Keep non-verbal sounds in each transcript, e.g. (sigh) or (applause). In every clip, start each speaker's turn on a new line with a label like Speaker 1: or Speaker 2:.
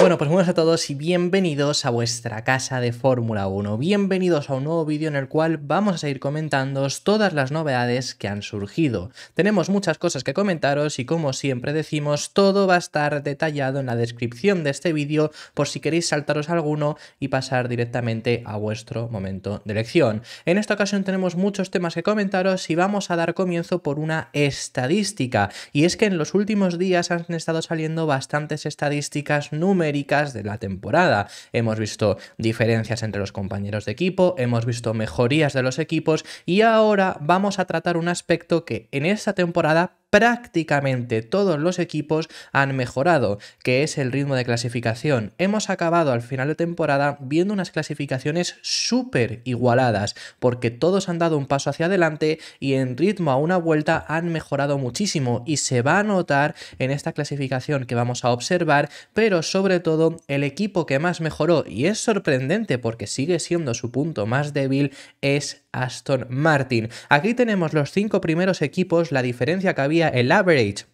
Speaker 1: Bueno, pues buenas a todos y bienvenidos a vuestra casa de Fórmula 1. Bienvenidos a un nuevo vídeo en el cual vamos a seguir comentándos todas las novedades que han surgido. Tenemos muchas cosas que comentaros y como siempre decimos, todo va a estar detallado en la descripción de este vídeo por si queréis saltaros alguno y pasar directamente a vuestro momento de elección. En esta ocasión tenemos muchos temas que comentaros y vamos a dar comienzo por una estadística. Y es que en los últimos días han estado saliendo bastantes estadísticas, números, de la temporada. Hemos visto diferencias entre los compañeros de equipo, hemos visto mejorías de los equipos y ahora vamos a tratar un aspecto que en esta temporada prácticamente todos los equipos han mejorado, que es el ritmo de clasificación. Hemos acabado al final de temporada viendo unas clasificaciones súper igualadas, porque todos han dado un paso hacia adelante y en ritmo a una vuelta han mejorado muchísimo y se va a notar en esta clasificación que vamos a observar, pero sobre todo el equipo que más mejoró y es sorprendente porque sigue siendo su punto más débil es Aston Martin. Aquí tenemos los cinco primeros equipos, la diferencia que había, el average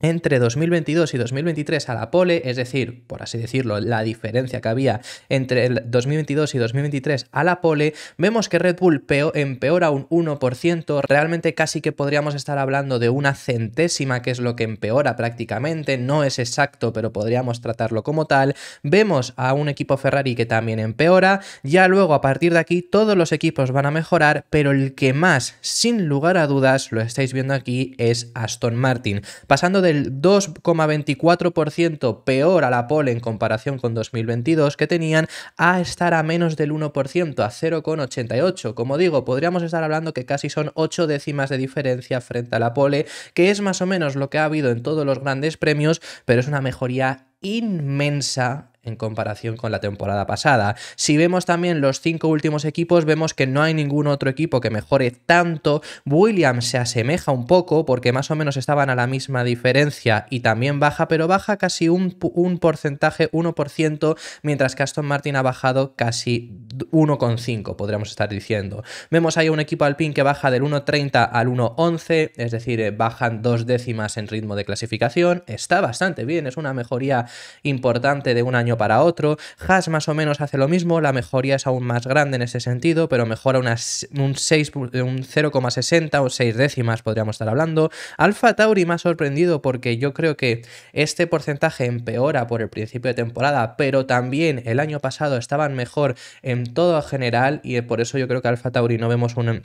Speaker 1: entre 2022 y 2023 a la pole, es decir, por así decirlo, la diferencia que había entre el 2022 y 2023 a la pole, vemos que Red Bull empeora un 1%, realmente casi que podríamos estar hablando de una centésima, que es lo que empeora prácticamente, no es exacto, pero podríamos tratarlo como tal. Vemos a un equipo Ferrari que también empeora, ya luego a partir de aquí todos los equipos van a mejorar, pero el que más, sin lugar a dudas, lo estáis viendo aquí, es Aston Martin, pasando de el 2,24% peor a la pole en comparación con 2022 que tenían a estar a menos del 1%, a 0,88. Como digo, podríamos estar hablando que casi son 8 décimas de diferencia frente a la pole, que es más o menos lo que ha habido en todos los grandes premios, pero es una mejoría inmensa en comparación con la temporada pasada. Si vemos también los cinco últimos equipos, vemos que no hay ningún otro equipo que mejore tanto. Williams se asemeja un poco porque más o menos estaban a la misma diferencia y también baja, pero baja casi un, porcentaje, 1%, mientras que Aston Martin ha bajado casi 1,5, podríamos estar diciendo. Vemos ahí un equipo alpín que baja del 1,30 al 1,11, es decir, eh, bajan dos décimas en ritmo de clasificación. Está bastante bien, es una mejoría importante de un año para otro. Haas más o menos hace lo mismo, la mejoría es aún más grande en ese sentido, pero mejora un, 0,60 o 6 décimas podríamos estar hablando. Alfa Tauri me ha sorprendido porque yo creo que este porcentaje empeora por el principio de temporada, pero también el año pasado estaban mejor en todo general y por eso yo creo que Alpha Tauri no vemos un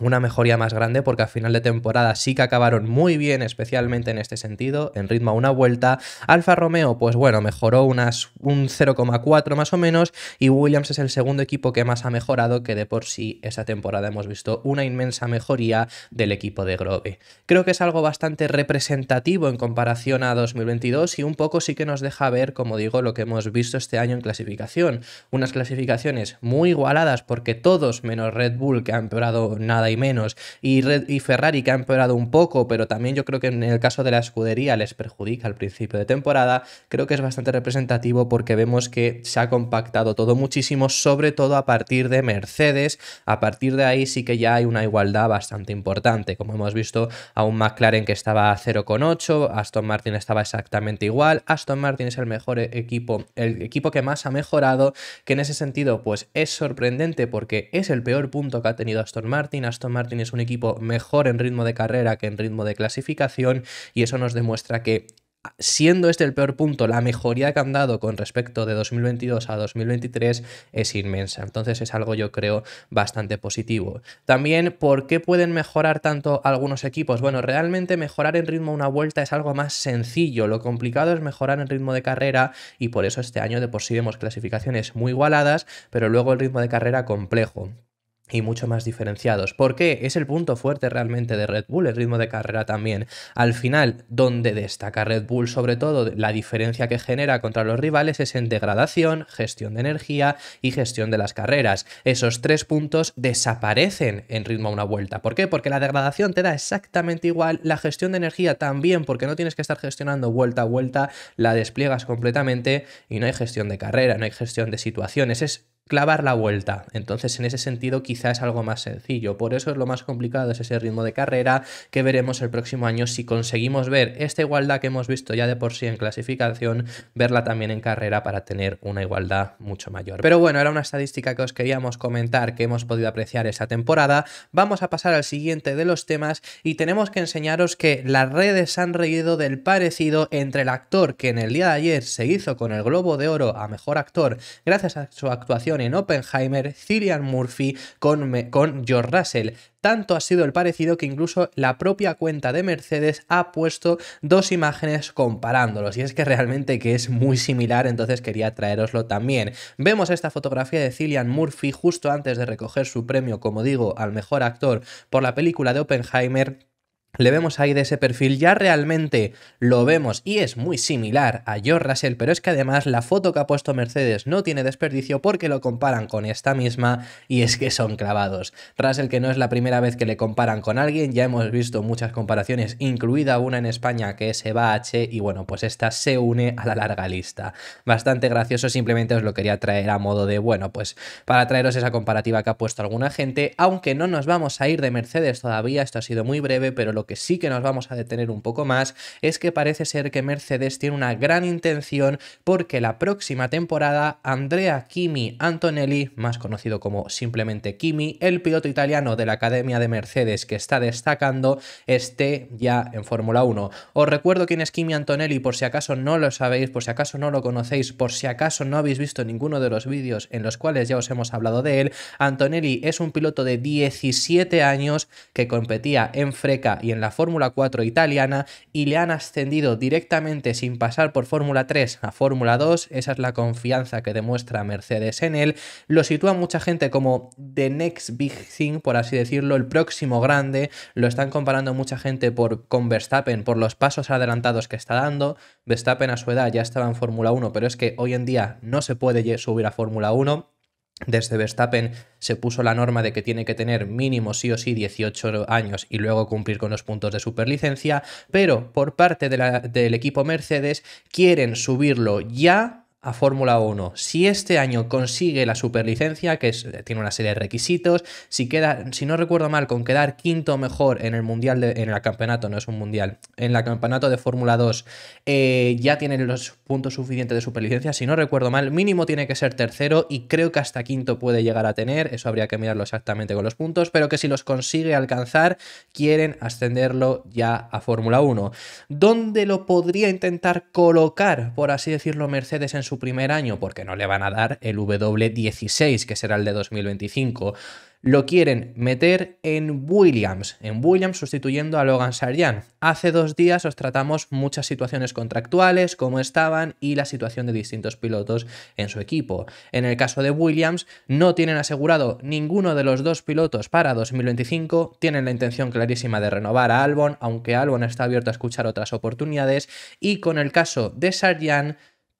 Speaker 1: una mejoría más grande porque a final de temporada sí que acabaron muy bien, especialmente en este sentido, en ritmo a una vuelta. Alfa Romeo, pues bueno, mejoró unas, un 0,4 más o menos y Williams es el segundo equipo que más ha mejorado, que de por sí esa temporada hemos visto una inmensa mejoría del equipo de Grove. Creo que es algo bastante representativo en comparación a 2022 y un poco sí que nos deja ver, como digo, lo que hemos visto este año en clasificación. Unas clasificaciones muy igualadas porque todos menos Red Bull, que han empeorado nada y menos. Y, y Ferrari que ha empeorado un poco, pero también yo creo que en el caso de la escudería les perjudica al principio de temporada, creo que es bastante representativo porque vemos que se ha compactado todo muchísimo, sobre todo a partir de Mercedes. A partir de ahí sí que ya hay una igualdad bastante importante, como hemos visto a un McLaren que estaba a 0,8, Aston Martin estaba exactamente igual, Aston Martin es el mejor equipo, el equipo que más ha mejorado, que en ese sentido pues es sorprendente porque es el peor punto que ha tenido Aston Martin, Aston Martin es un equipo mejor en ritmo de carrera que en ritmo de clasificación y eso nos demuestra que ah, siendo este el peor punto, la mejoría que han dado con respecto de 2022 a 2023 es inmensa. Entonces es algo yo creo bastante positivo. También, ¿por qué pueden mejorar tanto algunos equipos? Bueno, realmente mejorar en ritmo una vuelta es algo más sencillo. Lo complicado es mejorar en ritmo de carrera y por eso este año de por sí vemos clasificaciones muy igualadas, pero luego el ritmo de carrera complejo y mucho más diferenciados. Porque Es el punto fuerte realmente de Red Bull, el ritmo de carrera también. Al final, donde destaca Red Bull, sobre todo, la diferencia que genera contra los rivales es en degradación, gestión de energía y gestión de las carreras. Esos tres puntos desaparecen en ritmo a una vuelta. ¿Por qué? Porque la degradación te da exactamente igual, la gestión de energía también, porque no tienes que estar gestionando vuelta a vuelta, la despliegas completamente y no hay gestión de carrera, no hay gestión de situaciones. Es clavar la vuelta. Entonces, en ese sentido, quizá es algo más sencillo. Por eso es lo más complicado, es ese ritmo de carrera que veremos el próximo año si conseguimos ver esta igualdad que hemos visto ya de por sí en clasificación, verla también en carrera para tener una igualdad mucho mayor. Pero bueno, era una estadística que os queríamos comentar que hemos podido apreciar esta temporada. Vamos a pasar al siguiente de los temas y tenemos que enseñaros que las redes han reído del parecido entre el actor que en el día de ayer se hizo con el Globo de Oro a Mejor Actor gracias a su actuación en Oppenheimer, Cillian Murphy con, con George Russell. Tanto ha sido el parecido que incluso la propia cuenta de Mercedes ha puesto dos imágenes comparándolos. Y es que realmente que es muy similar, entonces quería traeroslo también. Vemos esta fotografía de Cillian Murphy justo antes de recoger su premio, como digo, al mejor actor por la película de Oppenheimer le vemos ahí de ese perfil, ya realmente lo vemos y es muy similar a George Russell, pero es que además la foto que ha puesto Mercedes no tiene desperdicio porque lo comparan con esta misma y es que son clavados. Russell que no es la primera vez que le comparan con alguien, ya hemos visto muchas comparaciones, incluida una en España que es Eva H y bueno, pues esta se une a la larga lista. Bastante gracioso, simplemente os lo quería traer a modo de, bueno, pues para traeros esa comparativa que ha puesto alguna gente, aunque no nos vamos a ir de Mercedes todavía, esto ha sido muy breve, pero lo que sí que nos vamos a detener un poco más es que parece ser que Mercedes tiene una gran intención porque la próxima temporada Andrea Kimi Antonelli, más conocido como simplemente Kimi, el piloto italiano de la Academia de Mercedes que está destacando, esté ya en Fórmula 1. Os recuerdo quién es Kimi Antonelli por si acaso no lo sabéis, por si acaso no lo conocéis, por si acaso no habéis visto ninguno de los vídeos en los cuales ya os hemos hablado de él. Antonelli es un piloto de 17 años que competía en Freca y en la Fórmula 4 italiana y le han ascendido directamente sin pasar por Fórmula 3 a Fórmula 2. Esa es la confianza que demuestra Mercedes en él. Lo sitúa mucha gente como The Next Big Thing, por así decirlo, el próximo grande. Lo están comparando mucha gente por, con Verstappen por los pasos adelantados que está dando. Verstappen a su edad ya estaba en Fórmula 1, pero es que hoy en día no se puede subir a Fórmula 1. Desde Verstappen se puso la norma de que tiene que tener mínimo sí o sí 18 años y luego cumplir con los puntos de superlicencia, pero por parte de la, del equipo Mercedes quieren subirlo ya Fórmula 1. Si este año consigue la superlicencia, que tiene una serie de requisitos, si queda, si no recuerdo mal, con quedar quinto mejor en el mundial, en el campeonato, no es un mundial, en el campeonato de Fórmula 2, eh, ya tiene los puntos suficientes de superlicencia. Si no recuerdo mal, mínimo tiene que ser tercero y creo que hasta quinto puede llegar a tener. Eso habría que mirarlo exactamente con los puntos, pero que si los consigue alcanzar, quieren ascenderlo ya a Fórmula 1. ¿Dónde lo podría intentar colocar, por así decirlo, Mercedes en su primer año porque no le van a dar el W16, que será el de 2025. Lo quieren meter en Williams, en Williams sustituyendo a Logan Sarjan. Hace dos días os tratamos muchas situaciones contractuales, cómo estaban y la situación de distintos pilotos en su equipo. En el caso de Williams, no tienen asegurado ninguno de los dos pilotos para 2025, tienen la intención clarísima de renovar a Albon, aunque Albon está abierto a escuchar otras oportunidades, y con el caso de Sarjan,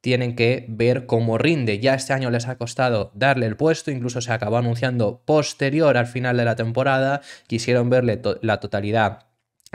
Speaker 1: tienen que ver cómo rinde. Ya este año les ha costado darle el puesto, incluso se acabó anunciando posterior al final de la temporada. Quisieron verle la totalidad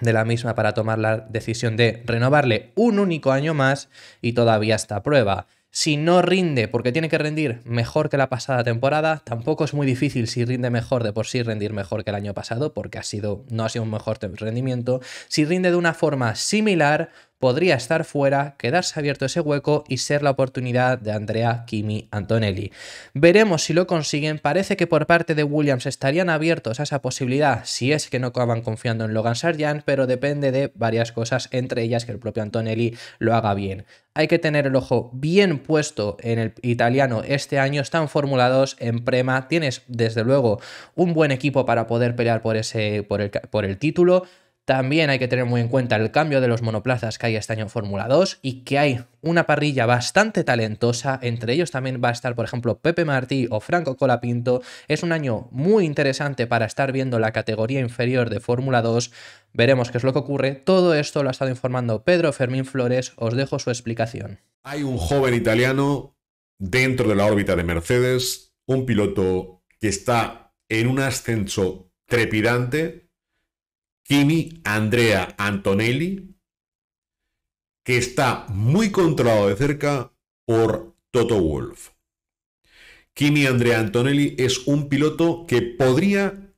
Speaker 1: de la misma para tomar la decisión de renovarle un único año más y todavía está a prueba. Si no rinde, porque tiene que rendir mejor que la pasada temporada, tampoco es muy difícil si rinde mejor de por sí rendir mejor que el año pasado, porque ha sido, no ha sido un mejor rendimiento. Si rinde de una forma similar, podría estar fuera, quedarse abierto ese hueco y ser la oportunidad de Andrea, Kimi, Antonelli. Veremos si lo consiguen, parece que por parte de Williams estarían abiertos a esa posibilidad si es que no acaban confiando en Logan Sargent, pero depende de varias cosas, entre ellas que el propio Antonelli lo haga bien. Hay que tener el ojo bien puesto en el italiano este año, están formulados en Prema, tienes desde luego un buen equipo para poder pelear por, ese, por, por el título, también hay que tener muy en cuenta el cambio de los monoplazas que hay este año en Fórmula 2 y que hay una parrilla bastante talentosa. Entre ellos también va a estar, por ejemplo, Pepe Martí o Franco Colapinto. Es un año muy interesante para estar viendo la categoría inferior de Fórmula 2. Veremos qué es lo que ocurre. Todo esto lo ha estado informando Pedro Fermín Flores. Os dejo su explicación.
Speaker 2: Hay un joven italiano dentro de la órbita de Mercedes, un piloto que está en un ascenso trepidante Kimi Andrea Antonelli, que está muy controlado de cerca por Toto Wolf. Kimi Andrea Antonelli es un piloto que podría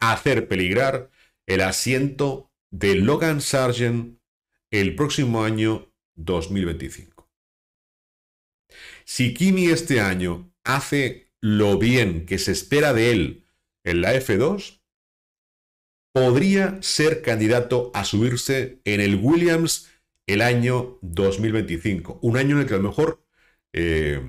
Speaker 2: hacer peligrar el asiento de Logan Sargent el próximo año 2025. Si Kimi este año hace lo bien que se espera de él en la F2, podría ser candidato a subirse en el Williams el año 2025, un año en el que a lo mejor eh,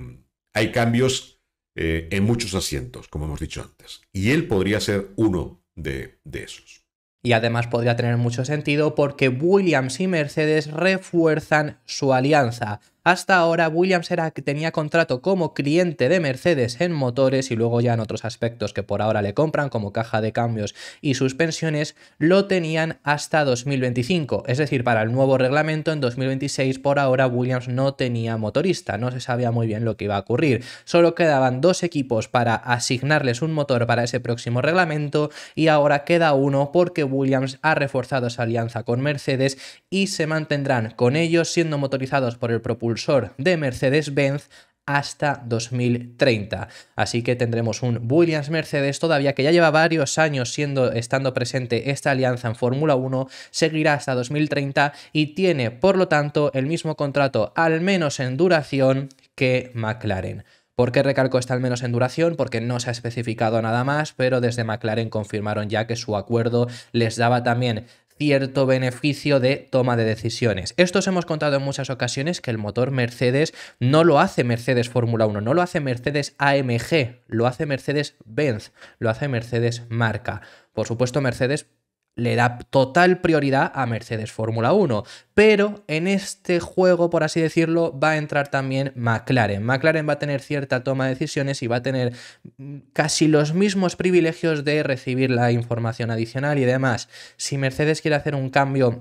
Speaker 2: hay cambios eh, en muchos asientos, como hemos dicho antes, y él podría ser uno de esos.
Speaker 1: Y además podría tener mucho sentido porque Williams y Mercedes refuerzan su alianza. Hasta ahora Williams era, tenía contrato como cliente de Mercedes en motores y luego ya en otros aspectos que por ahora le compran como caja de cambios y suspensiones lo tenían hasta 2025. Es decir, para el nuevo reglamento en 2026 por ahora Williams no tenía motorista, no se sabía muy bien lo que iba a ocurrir. Solo quedaban dos equipos para asignarles un motor para ese próximo reglamento y ahora queda uno porque Williams ha reforzado esa alianza con Mercedes y se mantendrán con ellos siendo motorizados por el propulsor de Mercedes-Benz hasta 2030. Así que tendremos un Williams Mercedes todavía que ya lleva varios años siendo estando presente esta alianza en Fórmula 1, seguirá hasta 2030 y tiene por lo tanto el mismo contrato al menos en duración que McLaren. ¿Por qué recalco esta al menos en duración? Porque no se ha especificado nada más, pero desde McLaren confirmaron ya que su acuerdo les daba también cierto beneficio de toma de decisiones. Esto os hemos contado en muchas ocasiones que el motor Mercedes no lo hace Mercedes Fórmula 1, no lo hace Mercedes AMG, lo hace Mercedes Benz, lo hace Mercedes marca. Por supuesto, Mercedes le da total prioridad a Mercedes Fórmula 1. Pero en este juego, por así decirlo, va a entrar también McLaren. McLaren va a tener cierta toma de decisiones y va a tener mm, casi los mismos privilegios de recibir la información adicional y demás. Si Mercedes quiere hacer un cambio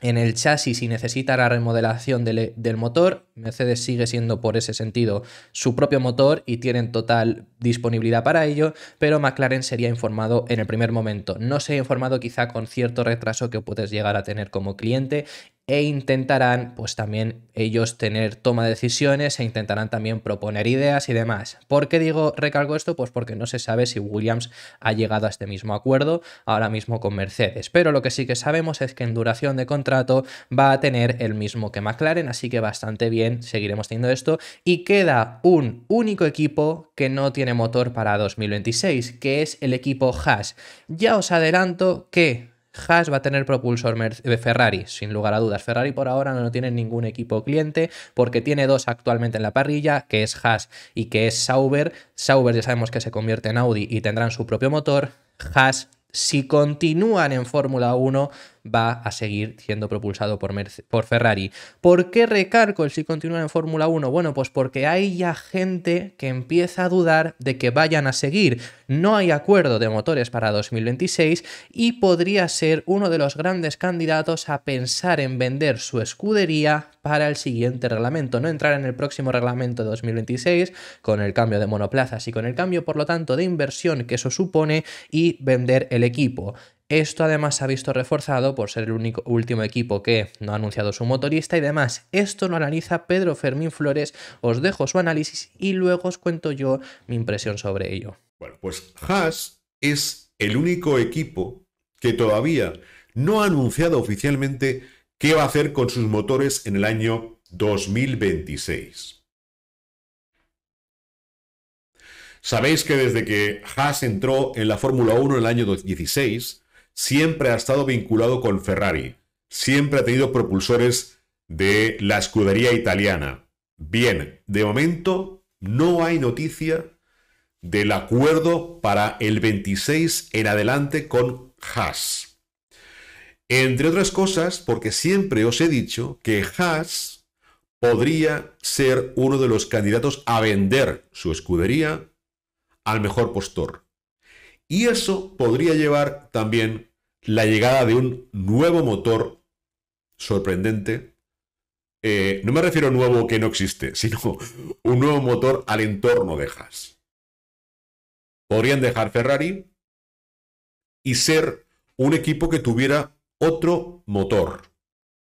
Speaker 1: en el chasis y necesita la remodelación del, del motor, Mercedes sigue siendo por ese sentido su propio motor y tienen total disponibilidad para ello, pero McLaren sería informado en el primer momento. No se ha informado quizá con cierto retraso que puedes llegar a tener como cliente e intentarán pues también ellos tener toma de decisiones e intentarán también proponer ideas y demás. ¿Por qué digo recargo esto? Pues porque no se sabe si Williams ha llegado a este mismo acuerdo ahora mismo con Mercedes, pero lo que sí que sabemos es que en duración de contrato va a tener el mismo que McLaren, así que bastante bien seguiremos teniendo esto. Y queda un único equipo que no tiene motor para 2026, que es el equipo Haas. Ya os adelanto que Haas va a tener propulsor eh, Ferrari, sin lugar a dudas. Ferrari por ahora no tiene ningún equipo cliente porque tiene dos actualmente en la parrilla, que es Haas y que es Sauber. Sauber ya sabemos que se convierte en Audi y tendrán su propio motor. Haas, si continúan en Fórmula 1, va a seguir siendo propulsado por, por Ferrari. ¿Por qué recargo si continúa en Fórmula 1? Bueno, pues porque hay ya gente que empieza a dudar de que vayan a seguir. No hay acuerdo de motores para 2026 y podría ser uno de los grandes candidatos a pensar en vender su escudería para el siguiente reglamento, no entrar en el próximo reglamento de 2026 con el cambio de monoplazas y con el cambio, por lo tanto, de inversión que eso supone y vender el equipo. Esto además se ha visto reforzado por ser el único, último equipo que no ha anunciado su motorista y demás. Esto lo analiza Pedro Fermín Flores, os dejo su análisis
Speaker 2: y luego os cuento yo mi impresión sobre ello. Bueno, pues Haas es el único equipo que todavía no ha anunciado oficialmente qué va a hacer con sus motores en el año 2026. Sabéis que desde que Haas entró en la Fórmula 1 en el año 2016, siempre ha estado vinculado con Ferrari, siempre ha tenido propulsores de la escudería italiana. Bien, de momento no hay noticia del acuerdo para el 26 en adelante con Haas. Entre otras cosas, porque siempre os he dicho que Haas podría ser uno de los candidatos a vender su escudería al mejor postor. Y eso podría llevar también la llegada de un nuevo motor sorprendente. Eh, no me refiero a nuevo que no existe, (laughs) sino un nuevo motor al entorno de Haas. Podrían dejar Ferrari y ser un equipo que tuviera otro motor.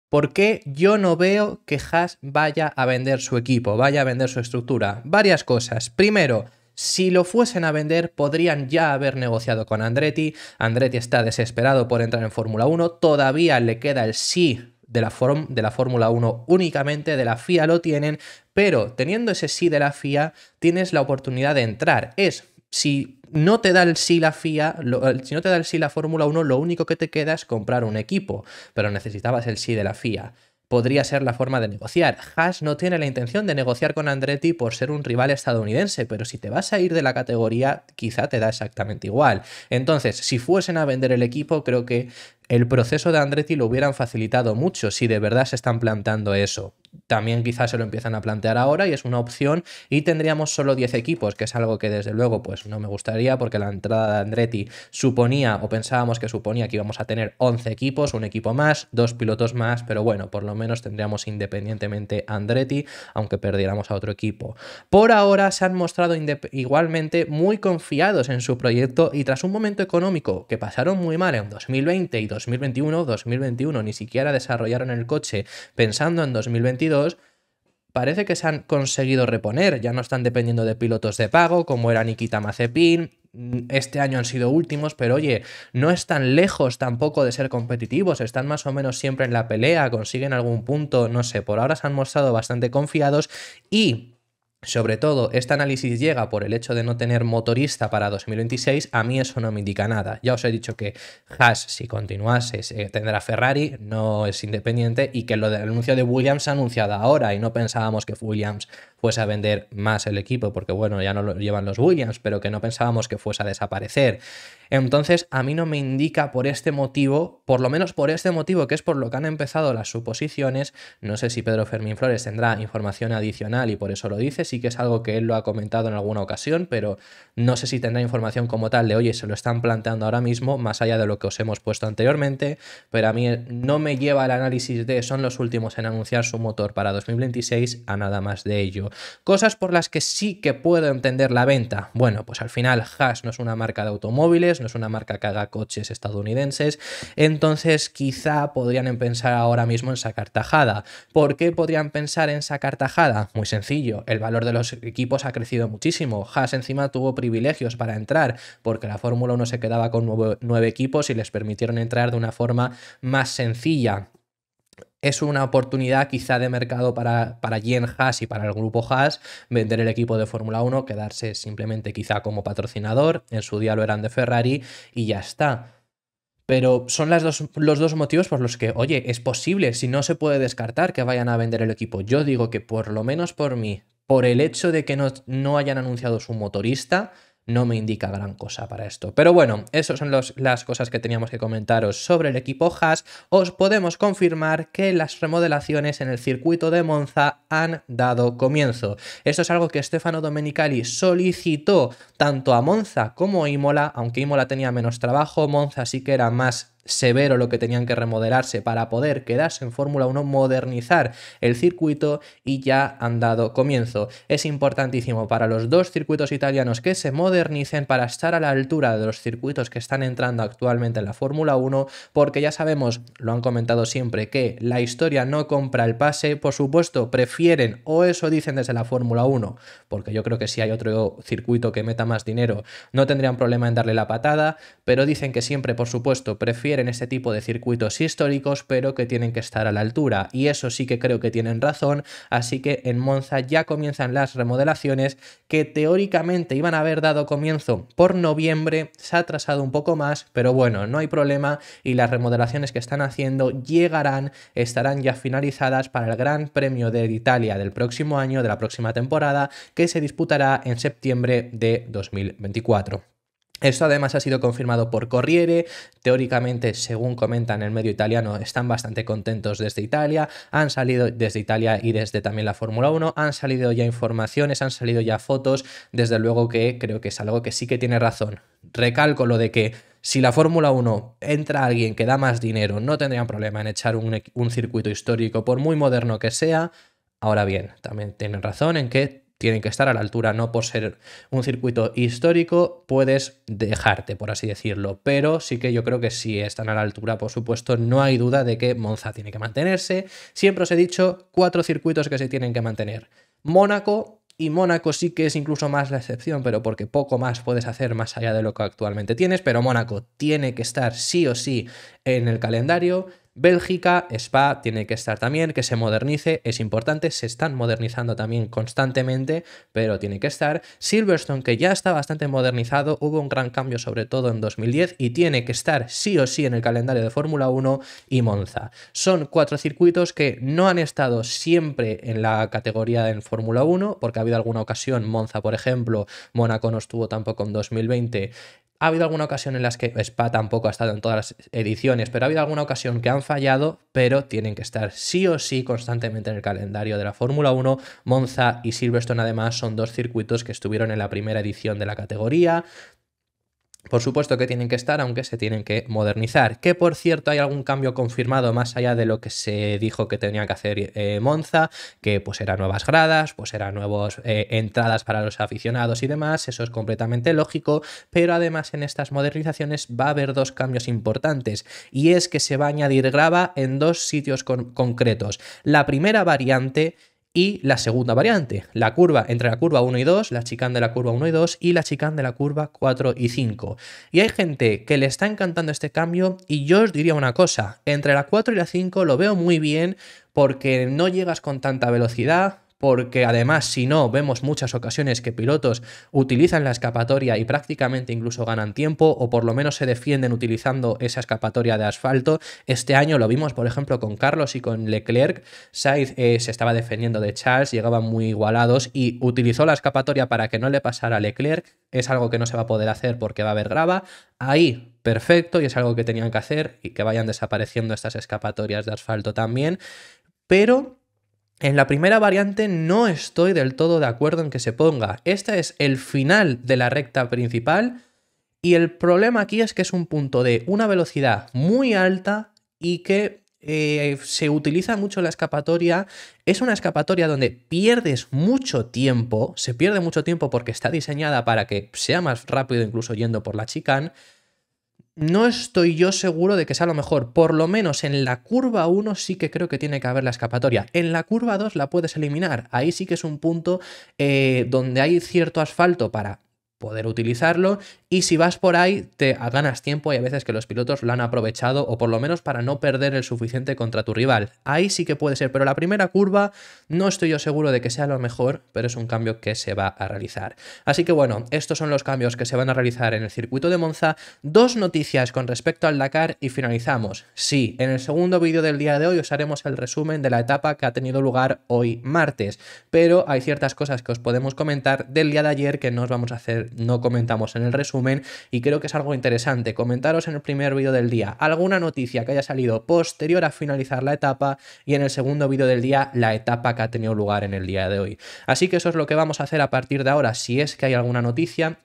Speaker 1: ¿Por qué yo no veo que Haas vaya a vender su equipo, vaya a vender su estructura? Varias cosas. Primero, si lo fuesen a vender, podrían ya haber negociado con Andretti. Andretti está desesperado por entrar en Fórmula 1. Todavía le queda el sí de la, Fórmula 1 únicamente, de la FIA lo tienen, pero teniendo ese sí de la FIA, tienes la oportunidad de entrar. Es, si no te da el sí la FIA, si no te da el sí la Fórmula 1, lo único que te queda es comprar un equipo, pero necesitabas el sí de la FIA podría ser la forma de negociar. Haas no tiene la intención de negociar con Andretti por ser un rival estadounidense, pero si te vas a ir de la categoría, quizá te da exactamente igual. Entonces, si fuesen a vender el equipo, creo que el proceso de Andretti lo hubieran facilitado mucho si de verdad se están planteando eso. También quizás se lo empiezan a plantear ahora y es una opción y tendríamos solo 10 equipos, que es algo que desde luego pues no me gustaría porque la entrada de Andretti suponía o pensábamos que suponía que íbamos a tener 11 equipos, un equipo más, dos pilotos más, pero bueno, por lo menos tendríamos independientemente Andretti aunque perdiéramos a otro equipo. Por ahora se han mostrado igualmente muy confiados en su proyecto y tras un momento económico que pasaron muy mal en 2020 y 2021, 2021, 2021 ni siquiera desarrollaron el coche pensando en 2022, parece que se han conseguido reponer, ya no están dependiendo de pilotos de pago como era Nikita Mazepin, este año han sido últimos, pero oye, no están lejos tampoco de ser competitivos, están más o menos siempre en la pelea, consiguen algún punto, no sé, por ahora se han mostrado bastante confiados y sobre todo, este análisis llega por el hecho de no tener motorista para 2026. A mí eso no me indica nada. Ya os he dicho que Haas, si continuase, tendrá Ferrari, no es independiente y que lo del anuncio de Williams ha anunciado ahora y no pensábamos que Williams fuese a vender más el equipo, porque bueno, ya no lo llevan los Williams, pero que no pensábamos que fuese a desaparecer. Entonces, a mí no me indica por este motivo, por lo menos por este motivo, que es por lo que han empezado las suposiciones, no sé si Pedro Fermín Flores tendrá información adicional y por eso lo dice, sí que es algo que él lo ha comentado en alguna ocasión, pero no sé si tendrá información como tal de, oye, se lo están planteando ahora mismo, más allá de lo que os hemos puesto anteriormente, pero a mí eh, no me lleva el análisis de son los últimos en anunciar su motor para 2026 a nada más de ello. Cosas por las que sí que puedo entender la venta. Bueno, pues al final Haas no es una marca de automóviles, no es una marca que haga coches estadounidenses, entonces quizá podrían pensar ahora mismo en sacar tajada. ¿Por qué podrían pensar en sacar tajada? Muy sencillo, el valor de los equipos ha crecido muchísimo. Haas encima tuvo privilegios para entrar porque la Fórmula 1 se quedaba con nueve equipos y les permitieron entrar de una forma más sencilla es una oportunidad quizá de mercado para, para Jen Haas y para el grupo Haas vender el equipo de Fórmula 1, quedarse simplemente quizá como patrocinador, en su día lo eran de Ferrari y ya está. Pero son los dos motivos por los que, oye, es posible, si no se puede descartar que vayan a vender el equipo. Yo digo que por lo menos por mí, por el hecho de que no, no hayan anunciado su motorista, no me indica gran cosa para esto. Pero bueno, esas son los, las cosas que teníamos que comentaros sobre el equipo Haas. Os podemos confirmar que las remodelaciones en el circuito de Monza han dado comienzo. Esto es algo que Stefano Domenicali solicitó tanto a Monza como a Imola, aunque Imola tenía menos trabajo, Monza sí que era más severo lo que tenían que remodelarse para poder quedarse en Fórmula 1, modernizar el circuito y ya han dado comienzo. Es importantísimo para los dos circuitos italianos que se modernicen para estar a la altura de los circuitos que están entrando actualmente en la Fórmula 1, porque ya sabemos, lo han comentado siempre, que la historia no compra el pase, por supuesto, prefieren, o eso dicen desde la Fórmula 1, porque yo creo que si hay otro circuito que meta más dinero, no tendrían problema en darle la patada, pero dicen que siempre, por supuesto, prefieren en este tipo de circuitos históricos, pero que tienen que estar a la altura. Y eso sí que creo que tienen razón, así que en Monza ya comienzan las remodelaciones que teóricamente iban a haber dado comienzo por noviembre, se ha atrasado un poco más, pero bueno, no hay problema y las remodelaciones que están haciendo llegarán, estarán ya finalizadas para el Gran Premio de Italia del próximo año, de la próxima temporada, que se disputará en septiembre de 2024. Esto además ha sido confirmado por Corriere, teóricamente, según comentan el medio italiano, están bastante contentos desde Italia, han salido desde Italia y desde también la Fórmula 1, han salido ya informaciones, han salido ya fotos, desde luego que creo que es algo que sí que tiene razón. Recalco lo de que si la Fórmula 1 entra alguien que da más dinero, no tendrían problema en echar un, un circuito histórico, por muy moderno que sea, Ahora bien, también tienen razón en que tienen que estar a la altura, no por ser un circuito histórico puedes dejarte, por así decirlo, pero sí que yo creo que si están a la altura, por supuesto, no hay duda de que Monza tiene que mantenerse. Siempre os he dicho cuatro circuitos que se tienen que mantener. Mónaco, y Mónaco sí que es incluso más la excepción, pero porque poco más puedes hacer más allá de lo que actualmente tienes, pero Mónaco tiene que estar sí o sí en el calendario. Bélgica, Spa tiene que estar también, que se modernice, es importante, se están modernizando también constantemente, pero tiene que estar. Silverstone, que ya está bastante modernizado, hubo un gran cambio sobre todo en 2010 y tiene que estar sí o sí en el calendario de Fórmula 1 y Monza. Son cuatro circuitos que no han estado siempre en la categoría en Fórmula 1, porque ha habido alguna ocasión, Monza por ejemplo, Mónaco no estuvo tampoco en 2020, ha habido alguna ocasión en las que Spa tampoco ha estado en todas las ediciones, pero ha habido alguna ocasión que han fallado, pero tienen que estar sí o sí constantemente en el calendario de la Fórmula 1. Monza y Silverstone además son dos circuitos que estuvieron en la primera edición de la categoría, por supuesto que tienen que estar, aunque se tienen que modernizar. Que por cierto hay algún cambio confirmado más allá de lo que se dijo que tenía que hacer eh, Monza, que pues eran nuevas gradas, pues eran nuevas eh, entradas para los aficionados y demás, eso es completamente lógico, pero además en estas modernizaciones va a haber dos cambios importantes y es que se va a añadir grava en dos sitios concretos. La primera variante y la segunda variante, la curva entre la curva 1 y 2, la chicane de la curva 1 y 2 y la chicane de la curva 4 y 5. Y hay gente que le está encantando este cambio y yo os diría una cosa, entre la 4 y la 5 lo veo muy bien porque no llegas con tanta velocidad, porque además si no vemos muchas ocasiones que pilotos utilizan la escapatoria y prácticamente incluso ganan tiempo o por lo menos se defienden utilizando esa escapatoria de asfalto. Este año lo vimos por ejemplo con Carlos y con Leclerc, Sainz eh, se estaba defendiendo de Charles, llegaban muy igualados y utilizó la escapatoria para que no le pasara a Leclerc, es algo que no se va a poder hacer porque va a haber grava. Ahí perfecto y es algo que tenían que hacer y que vayan desapareciendo estas escapatorias de asfalto también. Pero en la primera variante no estoy del todo de acuerdo en que se ponga. Este es el final de la recta principal y el problema aquí es que es un punto de una velocidad muy alta y que eh, se utiliza mucho la escapatoria. Es una escapatoria donde pierdes mucho tiempo, se pierde mucho tiempo porque está diseñada para que sea más rápido incluso yendo por la chicane no estoy yo seguro de que sea lo mejor. Por lo menos en la curva 1 sí que creo que tiene que haber la escapatoria. En la curva 2 la puedes eliminar. Ahí sí que es un punto eh, donde hay cierto asfalto para poder utilizarlo y si vas por ahí te ganas tiempo y a veces que los pilotos lo han aprovechado o por lo menos para no perder el suficiente contra tu rival. Ahí sí que puede ser, pero la primera curva no estoy yo seguro de que sea lo mejor, pero es un cambio que se va a realizar. Así que bueno, estos son los cambios que se van a realizar en el circuito de Monza. Dos noticias con respecto al Dakar y finalizamos. Sí, en el segundo vídeo del día de hoy os haremos el resumen de la etapa que ha tenido lugar hoy martes, pero hay ciertas cosas que os podemos comentar del día de ayer que nos vamos a hacer no comentamos en el resumen y creo que es algo interesante. Comentaros en el primer vídeo del día alguna noticia que haya salido posterior a finalizar la etapa y en el segundo vídeo del día la etapa que ha tenido lugar en el día de hoy. Así que eso es lo que vamos a hacer a partir de ahora si es que hay alguna noticia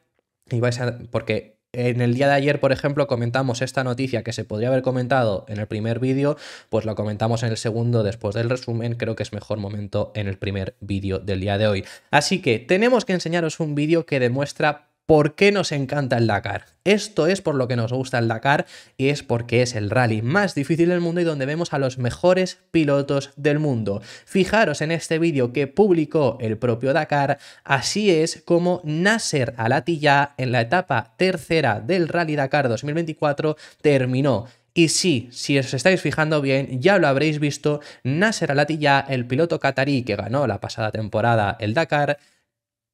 Speaker 1: y vais a, porque en el día de ayer, por ejemplo, comentamos esta noticia que se podría haber comentado en el primer vídeo, pues lo comentamos en el segundo después del resumen, creo que es mejor momento en el primer vídeo del día de hoy. Así que tenemos que enseñaros un vídeo que demuestra ¿Por qué nos encanta el Dakar? Esto es por lo que nos gusta el Dakar y es porque es el rally más difícil del mundo y donde vemos a los mejores pilotos del mundo. Fijaros en este vídeo que publicó el propio Dakar, así es como Nasser Alatilla en la etapa tercera del Rally Dakar 2024 terminó. Y sí, si os estáis fijando bien, ya lo habréis visto, Nasser Alatilla, el piloto catarí que ganó la pasada temporada el Dakar,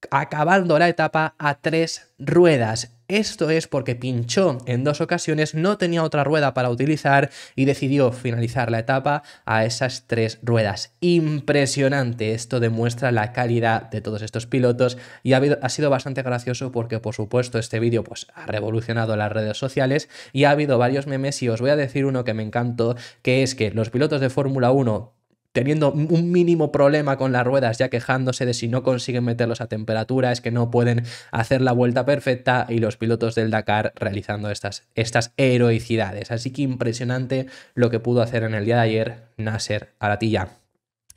Speaker 1: acabando la etapa a tres ruedas. Esto es porque pinchó en dos ocasiones, no tenía otra rueda para utilizar y decidió finalizar la etapa a esas tres ruedas. Impresionante, esto demuestra la calidad de todos estos pilotos y ha, sido bastante gracioso porque por supuesto este vídeo pues, ha revolucionado las redes sociales y ha habido varios memes y os voy a decir uno que me encantó, que es que los pilotos de Fórmula 1 teniendo un mínimo problema con las ruedas, ya quejándose de si no consiguen meterlos a temperatura, es que no pueden hacer la vuelta perfecta y los pilotos del Dakar realizando estas, estas heroicidades. Así que impresionante lo que pudo hacer en el día de ayer Nasser Aratilla.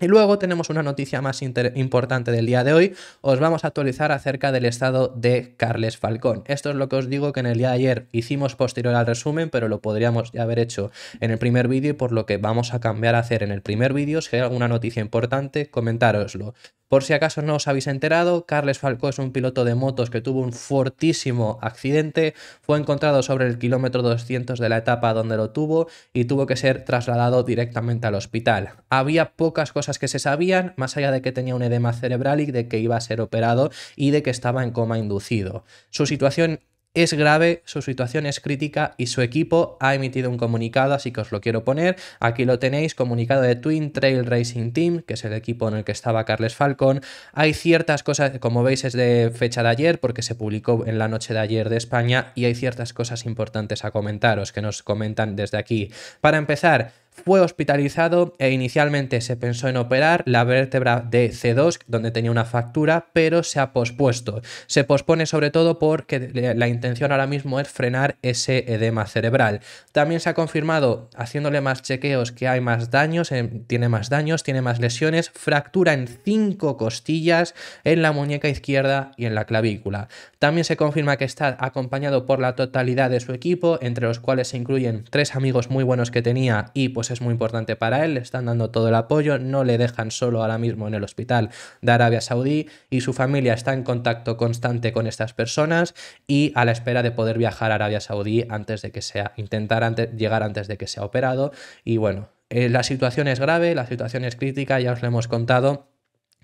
Speaker 1: Y luego tenemos una noticia más importante del día de hoy. Os vamos a actualizar acerca del estado de Carles Falcón. Esto es lo que os digo que en el día de ayer hicimos posterior al resumen, pero lo podríamos ya haber hecho en el primer vídeo y por lo que vamos a cambiar a hacer en el primer vídeo. Si hay alguna noticia importante, comentároslo. Por si acaso no os habéis enterado, Carles Falcó es un piloto de motos que tuvo un fortísimo accidente, fue encontrado sobre el kilómetro 200 de la etapa donde lo tuvo y tuvo que ser trasladado directamente al hospital. Había pocas cosas que se sabían, más allá de que tenía un edema cerebral y de que iba a ser operado y de que estaba en coma inducido. Su situación es grave, su situación es crítica y su equipo ha emitido un comunicado, así que os lo quiero poner. Aquí lo tenéis, comunicado de Twin Trail Racing Team, que es el equipo en el que estaba Carles Falcon. Hay ciertas cosas, como veis es de fecha de ayer, porque se publicó en la noche de ayer de España, y hay ciertas cosas importantes a comentaros que nos comentan desde aquí. Para empezar, fue hospitalizado e inicialmente se pensó en operar la vértebra de C2, donde tenía una fractura, pero se ha pospuesto. Se pospone sobre todo porque la intención ahora mismo es frenar ese edema cerebral. También se ha confirmado, haciéndole más chequeos, que hay más daños, em, tiene más daños, tiene más lesiones, fractura en cinco costillas, en la muñeca izquierda y en la clavícula. También se confirma que está acompañado por la totalidad de su equipo, entre los cuales se incluyen tres amigos muy buenos que tenía y pues es muy importante para él, le están dando todo el apoyo, no le dejan solo ahora mismo en el hospital de Arabia Saudí y su familia está en contacto constante con estas personas y a la espera de poder viajar a Arabia Saudí antes de que sea, intentar llegar antes de que sea operado y bueno, eh, la situación es grave, la situación es crítica, ya os lo hemos contado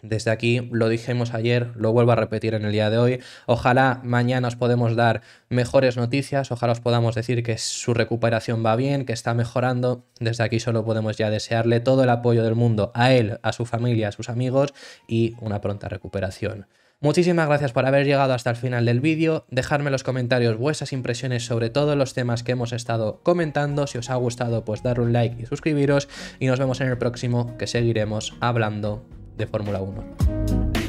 Speaker 1: desde aquí lo dijimos ayer, lo vuelvo a repetir en el día de hoy. Ojalá mañana os podemos dar mejores noticias, ojalá os podamos decir que su recuperación va bien, que está mejorando. Desde aquí solo podemos ya desearle todo el apoyo del mundo a él, a su familia, a sus amigos y una pronta recuperación. Muchísimas gracias por haber llegado hasta el final del vídeo, dejadme en los comentarios vuestras impresiones sobre todos los temas que hemos estado comentando, si os ha gustado pues dar un like y suscribiros y nos vemos en el próximo que seguiremos hablando de Fórmula 1.